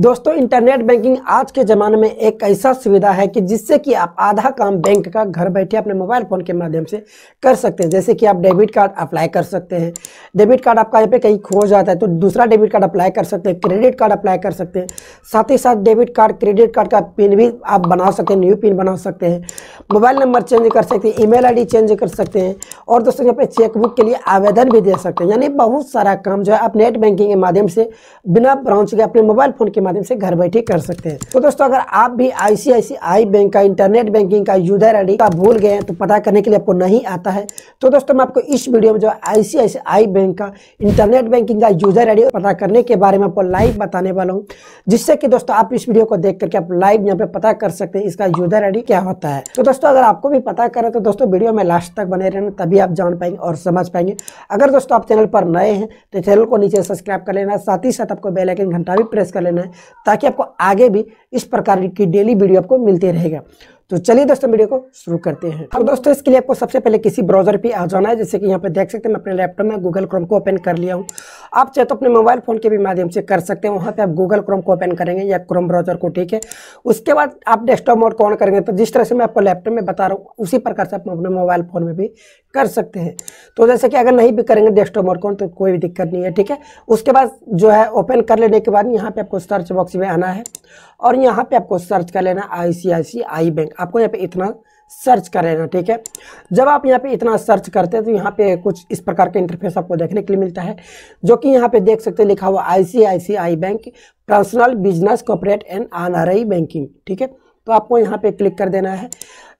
दोस्तों internet banking आज के ज़माने में एक ऐसा सुविधा है कि जिससे कि आप आधा काम बैंक का घर बैठे अपने मोबाइल फ़ोन के माध्यम से कर सकते हैं जैसे कि आप डेबिट कार्ड अप्लाई कर सकते हैं डेबिट कार्ड आपका यहाँ पे कहीं खो जाता है तो दूसरा डेबिट कार्ड अप्लाई कर सकते हैं क्रेडिट कार्ड अप्लाई कर सकते हैं साथ ही साथ डेबिट कार्ड क्रेडिट कार्ड का पिन भी आप बना सकते हैं न्यू पिन बना सकते हैं मोबाइल नंबर चेंज कर सकते हैं ई मेल चेंज कर सकते हैं और दोस्तों यहाँ पे चेकबुक के लिए आवेदन भी दे सकते हैं यानी बहुत सारा काम जो है आप नेट बैंकिंग के माध्यम से बिना ब्रांच के अपने मोबाइल फ़ोन के माध्यम से घर बैठे कर सकते हैं तो दोस्तों अगर आप भी आईसीआईसीआई बैंक का इंटरनेट बैंकिंग का यूजर आईडी का भूल गए हैं तो पता करने के लिए आपको नहीं आता है तो दोस्तों मैं आपको इस वीडियो में जो आईसीआईसीआई बैंक का इंटरनेट बैंकिंग का यूजर आईडी पता करने के बारे में आपको लाइव बताने वाला हूँ जिससे कि दोस्तों आप इस वीडियो को देख करके आप लाइव यहाँ पे पता कर सकते हैं इसका यूजर आईडी क्या होता है तो दोस्तों अगर आपको भी पता करें तो दोस्तों वीडियो में लास्ट तक बने रहना तभी आप जान पाएंगे और समझ पाएंगे अगर दोस्तों आप चैनल पर नए हैं तो चैनल को नीचे सब्सक्राइब कर लेना साथ ही साथ आपको बेलाइकन घंटा भी प्रेस कर लेना है ताकि आपको आगे भी इस प्रकार की डेली वीडियो आपको मिलती रहेगा तो चलिए दोस्तों वीडियो को शुरू करते हैं अब दोस्तों इसके लिए आपको सबसे पहले किसी ब्राउजर पे आ जाना है जैसे कि यहाँ पे देख सकते हैं मैं अपने लैपटॉप में गूगल क्रोम को ओपन कर लिया हूँ आप चाहे तो अपने मोबाइल फोन के भी माध्यम से कर सकते हैं वहाँ पे आप गूगल क्रोम को ओपन करेंगे या क्रोम ब्राउजर को ठीक है उसके बाद आप डेस्कटॉप मोड को ऑन करेंगे तो जिस तरह से मैं आपको लैपटॉप में बता रहा हूँ उसी प्रकार से आप अपने मोबाइल फोन में भी कर सकते हैं तो जैसे कि अगर नहीं भी करेंगे डेस्कटॉप मोड को तो कोई भी दिक्कत नहीं है ठीक है उसके बाद जो है ओपन कर लेने के बाद यहाँ पे आपको सर्च बॉक्स में आना है और यहाँ पे आपको सर्च कर लेना आई बैंक आपको यहाँ पे इतना सर्च कर लेना ठीक है जब आप यहाँ पे इतना सर्च करते हैं तो यहाँ पे कुछ इस प्रकार का इंटरफेस आपको देखने के लिए मिलता है जो कि यहाँ पे देख सकते हैं लिखा हुआ ICICI bank personal business corporate and i banking ठीक है तो आपको यहाँ पे क्लिक कर देना है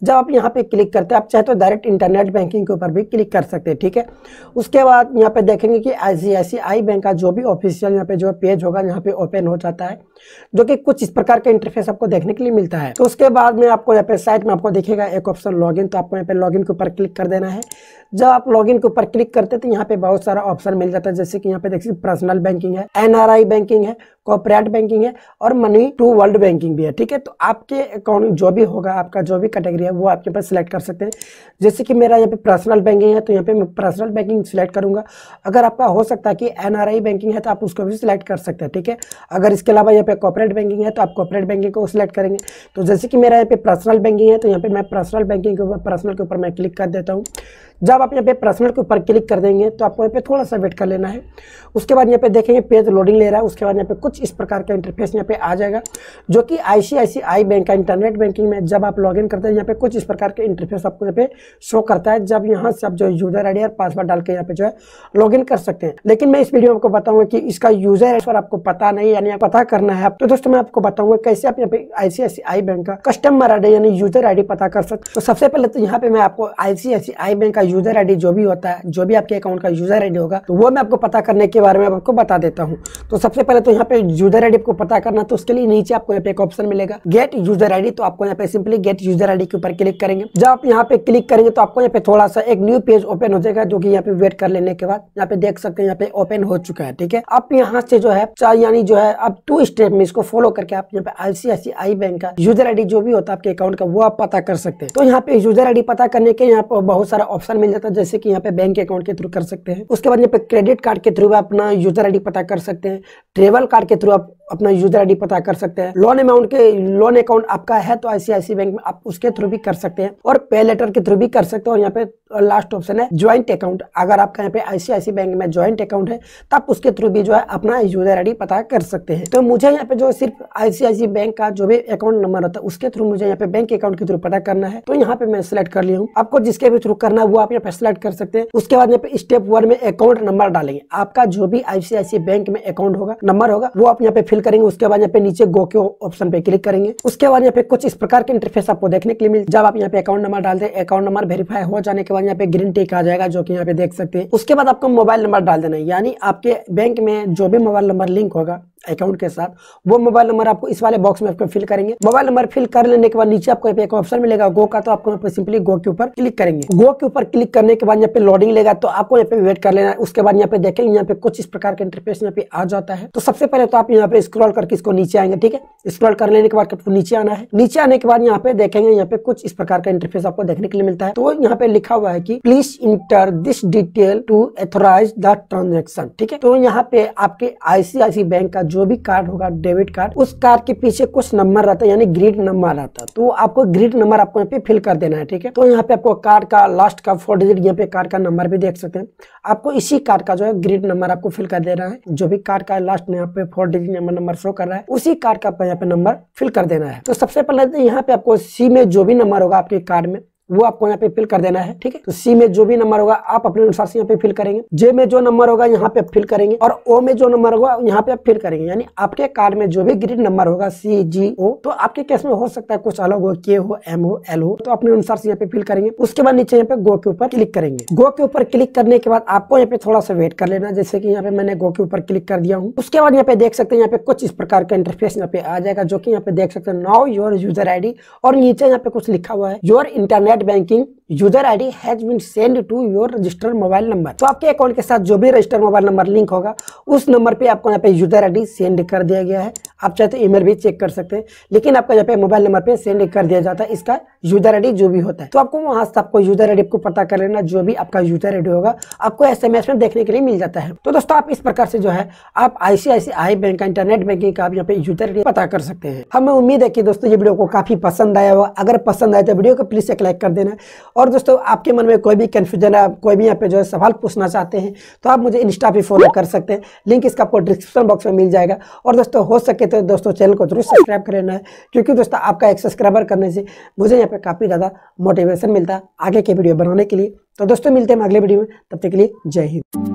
जब आप यहाँ पे क्लिक करते हैं आप चाहे तो डायरेक्ट इंटरनेट बैंकिंग के ऊपर भी क्लिक कर सकते हैं ठीक है उसके बाद यहाँ पे देखेंगे कि आई बैंक का जो भी ऑफिशियल यहाँ पे जो पेज होगा यहाँ पे ओपन हो जाता है जो कि कुछ इस प्रकार का इंटरफेस आपको देखने के लिए मिलता है तो उसके बाद में आपको यहाँ पे साइट में आपको देखेगा एक ऑप्शन लॉगिन तो आपको यहाँ पे लॉगिन के ऊपर क्लिक कर देना है जब आप लॉगिन के ऊपर क्लिक करते हैं तो यहाँ पे बहुत सारा ऑप्शन मिल जाता है जैसे कि यहाँ पे देख सकते पर्सनल बैंकिंग है एनआरआई बैंकिंग है कॉपरेट बैंकिंग है और मनी टू वर्ल्ड बैंकिंग भी है ठीक है तो आपके अकाउंट जो भी होगा आपका जो भी कैटेगरी है वो आपके पर सिलेक्ट कर सकते हैं जैसे कि मेरा यहाँ पे पर्सनल बैंकिंग है तो यहाँ पे मैं पर्सनल बैंकिंग सिलेक्ट करूँगा अगर आपका हो सकता है कि एनआरआई बैंकिंग है तो आप उसको भी सिलेक्ट कर सकते हैं ठीक है अगर इसके अलावा यहाँ पे कॉपरेट बैंकिंग है तो आप कॉपरेट बैंकिंग को सिलेक्ट करेंगे तो जैसे कि मेरा यहाँ पे पर्सनल बैंकिंग है तो यहाँ पे मैं पर्सनल बैंकिंग के ऊपर पर्सनल के ऊपर मैं क्लिक कर देता हूँ जब आप यहाँ पे पर्सनल के ऊपर क्लिक कर देंगे तो आपको यहाँ पे थोड़ा सा वेट कर लेना है उसके बाद यहाँ पे देखेंगे पेज लोडिंग ले रहा है उसके बाद यहाँ पे कुछ इस प्रकार का इंटरफेस यहाँ पे आ जाएगा जो कि आई बैंक का इंटरनेट बैंकिंग में जब आप लॉगिन करते हैं यहाँ पे कुछ इस प्रकार के इंटरफेस आपको यहाँ पे शो करता है जब यहाँ से आप जो यूजर आई और पासवर्ड डाल के यहाँ पे जो है लॉग कर सकते हैं लेकिन मैं इस वीडियो में आपको बताऊंगा कि इसका यूजर आई आपको पता नहीं यानी पता करना है तो दोस्तों मैं आपको बताऊंगा कैसे आप यहाँ पे आईसीआईसीआई बैंक का कस्टमर आई यानी यूजर आई पता कर सकते तो सबसे पहले तो यहाँ पे मैं आपको आईसीआईसीआई बैंक का यूजर आई जो भी होता है जो भी आपके अकाउंट का यूजर आई होगा तो वो मैं आपको पता करने के बारे में आपको बता देता हूँ तो सबसे पहले तो यहाँ पे यूजर आई को पता करना तो उसके लिए नीचे आपको यहाँ पे एक ऑप्शन मिलेगा गेट यूजर आई तो आपको यहाँ पे सिंपली गेट यूजर आई के ऊपर पर क्लिक करेंगे जब आप यहाँ पे क्लिक करेंगे तो आपको यहाँ पे थोड़ा सा एक न्यू पेज ओपन हो जाएगा जो कि यहाँ पे वेट कर लेने के बाद यहाँ पे देख सकते हैं यहाँ पे ओपन हो चुका है ठीक है आप यहाँ से जो है यानी जो है आप टू स्टेप में इसको फॉलो करके आप यहाँ पे आईसीआईसीआई बैंक का यूजर आई जो भी होता है आपके अकाउंट का वो आप पता कर सकते हैं तो यहाँ पे यूजर आई पता करने के यहाँ पे बहुत सारा ऑप्शन मिल जाता है जैसे की यहाँ पे बैंक अकाउंट के थ्रू कर सकते हैं उसके बाद यहाँ पे क्रेडिट कार्ड के थ्रू अपना यूजर आई पता कर सकते हैं ट्रेवल कार्ड के थ्रू आप अपना यूजर आईडी पता कर सकते हैं लोन अमाउंट के लोन अकाउंट आपका है तो आईसीआईसी बैंक में आप उसके थ्रू भी कर सकते हैं और पे लेटर के थ्रू भी कर सकते हैं और यहाँ पे लास्ट ऑप्शन है ज्वाइंट अकाउंट अगर आपका यहाँ पे आईसीआईसी बैंक में ज्वाइंट अकाउंट है तो आप उसके थ्रू भी जो है अपना यूजर आई पता कर सकते हैं तो मुझे यहाँ पे जो सिर्फ आईसीआईसी बैंक का जो भी अकाउंट नंबर होता है उसके थ्रू मुझे यहाँ पे बैंक अकाउंट के थ्रू पता करना है तो यहाँ पे मैं सिलेक्ट कर लिया हूँ आपको जिसके भी थ्रू करना है वो आप यहाँ पे सिलेक्ट कर सकते हैं उसके बाद यहाँ पे स्टेप वन में अकाउंट नंबर डालेंगे आपका जो भी आईसीआईसी बैंक में अकाउंट होगा नंबर होगा वो आप यहाँ पे फिल फिल करेंगे उसके बाद यहाँ पे नीचे गो के ऑप्शन पे क्लिक करेंगे उसके बाद यहाँ पे कुछ इस प्रकार के इंटरफेस आपको देखने के लिए मिल जब आप यहाँ पे अकाउंट नंबर डालते हैं अकाउंट नंबर वेरीफाई हो जाने के बाद यहाँ पे ग्रीन टेक आ जाएगा जो की यहाँ पे देख सकते हैं उसके बाद आपको मोबाइल नंबर डाल देना है यानी आपके बैंक में जो भी मोबाइल नंबर लिंक होगा अकाउंट के साथ वो मोबाइल नंबर आपको इस वाले बॉक्स में आपको फिल करेंगे मोबाइल नंबर फिल कर लेने के बाद नीचे आपको एक ऑप्शन मिलेगा गो का तो आपको यहाँ पे सिंपली गो के ऊपर क्लिक करेंगे गो के ऊपर क्लिक करने के बाद यहाँ पे लोडिंग लेगा तो आपको यहाँ पे वेट कर लेना है उसके बाद यहाँ पे देखेंगे यहाँ पे कुछ इस प्रकार के इंटरफेस यहाँ पे आ जाता है तो सबसे पहले तो आप यहाँ पे स्क्रॉल करके इसको नीचे आएंगे ठीक है स्क्रॉल कर लेने के बाद आपको नीचे आना है नीचे आने के बाद यहाँ पे देखेंगे यहाँ पे कुछ इस प्रकार का इंटरफेस आपको देखने के लिए मिलता है तो यहाँ पे लिखा हुआ है की please enter this detail to authorize the transaction ठीक है तो यहाँ पे आपके आईसीआईसी बैंक का जो भी कार्ड होगा डेबिट कार्ड उस कार्ड के पीछे कुछ नंबर रहता है यानी ग्रीड नंबर रहता है तो आपको ग्रीड नंबर आपको यहाँ पे फिल कर देना है ठीक है तो यहाँ पे आपको कार्ड का लास्ट का फोर डिजिट यहाँ पे कार्ड का नंबर भी देख सकते हैं आपको इसी कार्ड का जो है ग्रीड नंबर आपको फिल कर देना है जो भी कार्ड का लास्ट यहाँ पे four digit number number show कर रहा है उसी कार्ड का यहाँ पे नंबर फिल कर देना है तो सबसे पहले तो यहाँ पे आपको सी में जो भी नंबर होगा आपके कार्ड में वो आपको यहाँ पे फिल कर देना है ठीक है तो सी में जो भी नंबर होगा आप अपने अनुसार से यहाँ पे फिल करेंगे जे में जो नंबर होगा यहाँ पे फिल करेंगे और ओ में जो नंबर होगा यहाँ पे आप फिल करेंगे यानी आपके कार्ड में जो भी ग्रिड नंबर होगा सी जी ओ तो आपके केस में हो सकता है कुछ अलग हो के हो एम हो एल हो तो अपने अनुसार से यहाँ पे फिल करेंगे उसके बाद नीचे यहाँ पे गो के ऊपर क्लिक करेंगे गो के ऊपर क्लिक करने के बाद आपको यहाँ पे थोड़ा सा वेट कर लेना जैसे की यहाँ पे मैंने गो के ऊपर क्लिक कर दिया हूँ उसके बाद यहाँ पे देख सकते हैं यहाँ पे कुछ इस प्रकार का इंटरफेस यहाँ पे आ जाएगा जो की यहाँ पे देख सकते हैं नाउ योर यूजर आई और नीचे यहाँ पे कुछ लिखा हुआ है your internet net banking user ID has been sent to your registered mobile number तो आपके अकाउंट के साथ जो भी रजिस्टर्ड मोबाइल नंबर लिंक होगा उस नंबर पे आपको यहाँ पे यूजर आईडी सेंड कर दिया गया है आप चाहे तो ईमेल भी चेक कर सकते हैं लेकिन आपका यहाँ पे मोबाइल नंबर पे सेंड कर दिया जाता है इसका यूजर आईडी जो भी होता है तो आपको वहां से आपको यूजर आईडी को पता कर लेना जो भी आपका यूजर आईडी होगा आपको एसएमएस में देखने के लिए मिल जाता है तो दोस्तों आप इस प्रकार से जो है आप आईसीआईसीआई बैंक का इंटरनेट बैंकिंग का आप यहाँ पे यूजर आईडी पता कर सकते हैं हमें उम्मीद है कि दोस्तों ये वीडियो को काफी पसंद आया हो अगर पसंद आए तो वीडियो को प्लीज एक लाइक कर देना और दोस्तों आपके मन में कोई भी कन्फ्यूजन है कोई भी यहाँ पे जो है सवाल पूछना चाहते हैं तो आप मुझे इंस्टा पे फॉलो कर सकते हैं लिंक इसका आपको डिस्क्रिप्शन बॉक्स में मिल जाएगा और दोस्तों हो सके तो दोस्तों चैनल को जरूर सब्सक्राइब कर लेना है क्योंकि दोस्तों आपका एक सब्सक्राइबर करने से मुझे यहाँ पे काफ़ी ज़्यादा मोटिवेशन मिलता है आगे के वीडियो बनाने के लिए तो दोस्तों मिलते हैं अगले वीडियो में तब तक के लिए जय हिंद